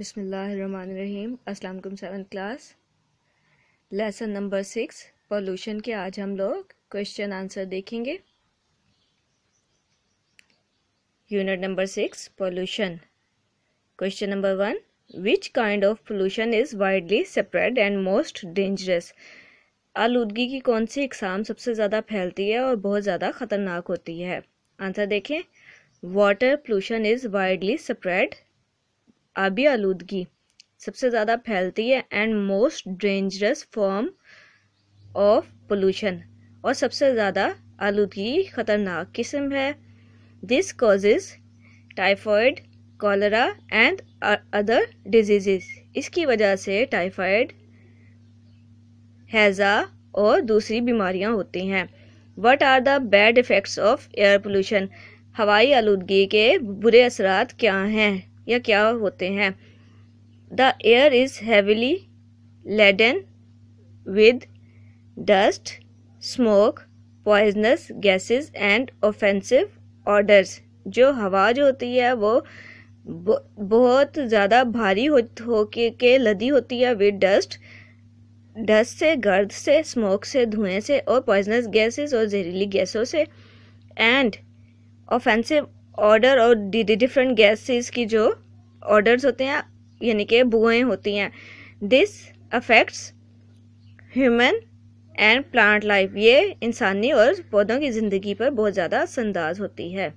बिसमीम अस्सलाम seven class lesson number six pollution के आज हम लोग क्वेश्चन आंसर देखेंगे unit number six pollution question number one which kind of pollution is widely separate and most dangerous आलूदगी की कौन सी इकसाम सबसे ज़्यादा फैलती है और बहुत ज़्यादा ख़तरनाक होती है आंसर देखें water pollution is widely spread आबी आलूदगी सबसे ज़्यादा फैलती है and most dangerous form of pollution और सबसे ज़्यादा आलूदगी ख़तरनाक किस्म है this causes typhoid cholera and other diseases इसकी वजह से टाइफाइड हैज़ा और दूसरी बीमारियां होती हैं what are the bad effects of air pollution हवाई आलूदगी के बुरे असरात क्या हैं या क्या होते हैं the air is heavily laden with dust smoke poisonous gases and offensive odours जो हवा जो होती है वो बहुत ज़्यादा भारी हो, हो के, के लदी होती है विद डस्ट डस्ट से गर्द से स्मोक से धुएं से और पॉइजनस गैसेस और जहरीली गैसों से एंड ऑफेंसिव ऑर्डर और डिफरेंट गैसेस की जो ऑर्डर्स होते हैं यानी कि बुएँ होती हैं this affects human and plant life ये इंसानी और पौधों की ज़िंदगी पर बहुत ज़्यादा असरअंदाज होती है